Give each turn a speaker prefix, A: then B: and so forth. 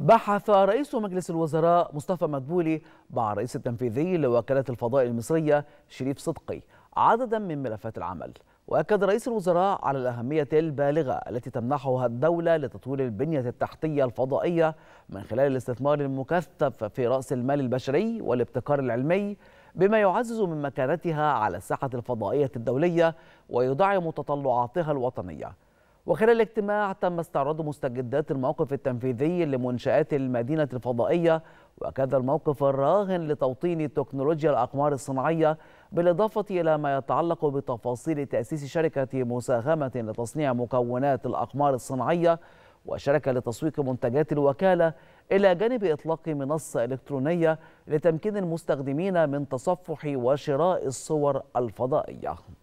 A: بحث رئيس مجلس الوزراء مصطفى مدبولي مع الرئيس التنفيذي لوكالة الفضاء المصرية شريف صدقي عددا من ملفات العمل وأكد رئيس الوزراء على الأهمية البالغة التي تمنحها الدولة لتطوير البنية التحتية الفضائية من خلال الاستثمار المكثف في رأس المال البشري والابتكار العلمي بما يعزز من مكانتها على الساحة الفضائية الدولية ويدعم تطلعاتها الوطنية وخلال الاجتماع تم استعراض مستجدات الموقف التنفيذي لمنشآت المدينة الفضائية وكذا الموقف الراهن لتوطين تكنولوجيا الأقمار الصناعية بالإضافة إلى ما يتعلق بتفاصيل تأسيس شركة مساهمة لتصنيع مكونات الأقمار الصناعية وشركة لتسويق منتجات الوكالة إلى جانب إطلاق منصة إلكترونية لتمكين المستخدمين من تصفح وشراء الصور الفضائية